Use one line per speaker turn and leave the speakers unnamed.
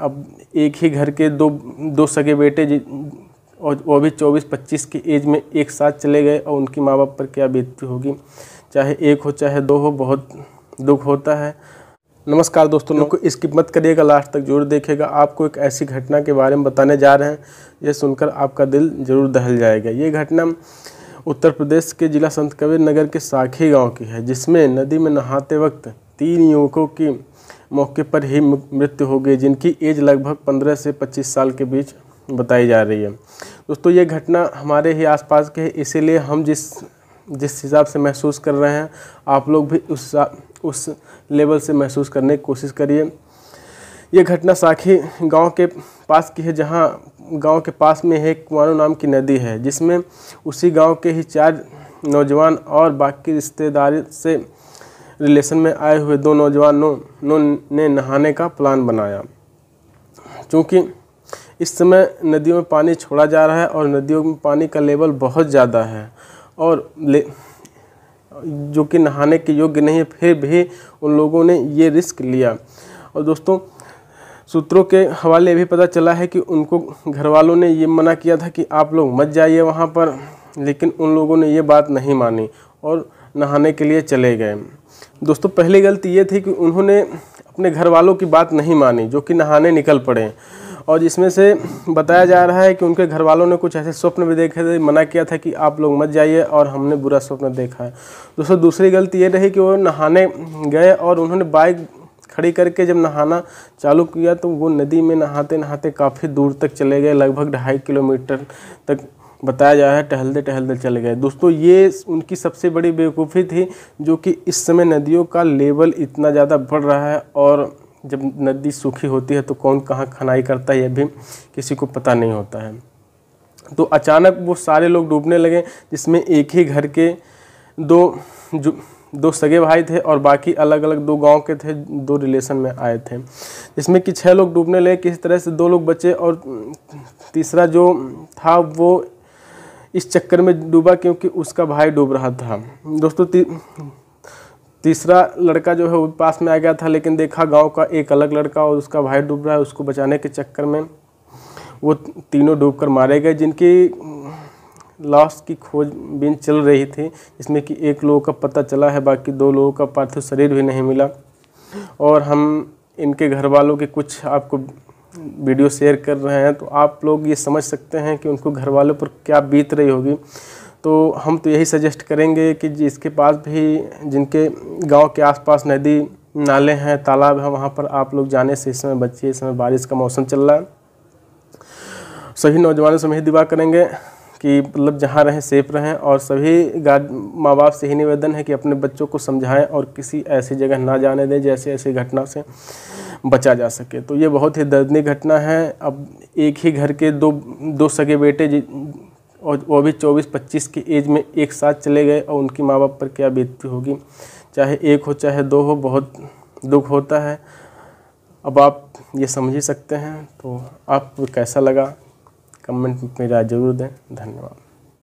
अब एक ही घर के दो दो सगे बेटे और वो भी चौबीस पच्चीस की एज में एक साथ चले गए और उनकी माँ बाप पर क्या बीतती होगी चाहे एक हो चाहे दो हो बहुत दुख होता है नमस्कार दोस्तों लोग को इसकी मत करिएगा लास्ट तक जरूर देखेगा आपको एक ऐसी घटना के बारे में बताने जा रहे हैं यह सुनकर आपका दिल जरूर दहल जाएगा ये घटना उत्तर प्रदेश के जिला संत कबीर नगर के साखी गांव की है जिसमें नदी में नहाते वक्त तीन युवकों की मौके पर ही मृत्यु हो गई जिनकी एज लगभग 15 से 25 साल के बीच बताई जा रही है दोस्तों ये घटना हमारे ही आसपास के है इसीलिए हम जिस जिस हिसाब से महसूस कर रहे हैं आप लोग भी उस उस लेवल से महसूस करने की कोशिश करिए ये घटना साखी गांव के पास की है जहां गांव के पास में है कुमारो नाम की नदी है जिसमें उसी गांव के ही चार नौजवान और बाकी रिश्तेदार से रिलेशन में आए हुए दो नौजवानों ने नहाने का प्लान बनाया क्योंकि इस समय नदियों में पानी छोड़ा जा रहा है और नदियों में पानी का लेवल बहुत ज़्यादा है और ले जो कि नहाने के योग्य नहीं है फिर भी उन लोगों ने ये रिस्क लिया और दोस्तों सूत्रों के हवाले भी पता चला है कि उनको घर वालों ने ये मना किया था कि आप लोग मत जाइए वहाँ पर लेकिन उन लोगों ने ये बात नहीं मानी और नहाने के लिए चले गए दोस्तों पहली गलती ये थी कि उन्होंने अपने घर वालों की बात नहीं मानी जो कि नहाने निकल पड़े और इसमें से बताया जा रहा है कि उनके घर वालों ने कुछ ऐसे स्वप्न भी देखे थे मना किया था कि आप लोग मत जाइए और हमने बुरा स्वप्न देखा है दोस्तों दूसरी गलती ये रही कि वो नहाने गए और उन्होंने बाइक खड़ी करके जब नहाना चालू किया तो वो नदी में नहाते नहाते काफ़ी दूर तक चले गए लगभग ढाई किलोमीटर तक बताया जा रहा है टहलते टहलते चल गए दोस्तों ये उनकी सबसे बड़ी बेवकूफ़ी थी जो कि इस समय नदियों का लेवल इतना ज़्यादा बढ़ रहा है और जब नदी सूखी होती है तो कौन कहाँ खनाई करता है यह भी किसी को पता नहीं होता है तो अचानक वो सारे लोग डूबने लगे जिसमें एक ही घर के दो जो दो सगे भाई थे और बाकी अलग अलग दो गांव के थे दो रिलेशन में आए थे जिसमें कि छह लोग डूबने लगे किसी तरह से दो लोग बचे और तीसरा जो था वो इस चक्कर में डूबा क्योंकि उसका भाई डूब रहा था दोस्तों ती, तीसरा लड़का जो है वो पास में आ गया था लेकिन देखा गांव का एक अलग लड़का और उसका भाई डूब रहा है उसको बचाने के चक्कर में वो तीनों डूब कर मारे गए जिनकी लाश की खोजबीन चल रही थी इसमें कि एक लोगों का पता चला है बाकी दो लोगों का पार्थिव शरीर भी नहीं मिला और हम इनके घर वालों के कुछ आपको वीडियो शेयर कर रहे हैं तो आप लोग ये समझ सकते हैं कि उनको घर वालों पर क्या बीत रही होगी तो हम तो यही सजेस्ट करेंगे कि जिसके पास भी जिनके गांव के आसपास नदी नाले हैं तालाब हैं वहाँ पर आप लोग जाने से इस समय बचिए इस समय बारिश का मौसम चल रहा है सभी नौजवानों से हम यही दुआ करेंगे कि मतलब जहाँ रहें सेफ रहें और सभी गार्ड माँ बाप से ही निवेदन है कि अपने बच्चों को समझाएं और किसी ऐसी जगह ना जाने दें जैसे ऐसी घटना से बचा जा सके तो ये बहुत ही दर्दनीय घटना है अब एक ही घर के दो दो सगे बेटे और वो भी 24-25 की एज में एक साथ चले गए और उनकी माँ बाप पर क्या बीतती होगी चाहे एक हो चाहे दो हो बहुत दुख होता है अब आप ये समझ ही सकते हैं तो आप कैसा लगा कमेंट में राय जरूर दें धन्यवाद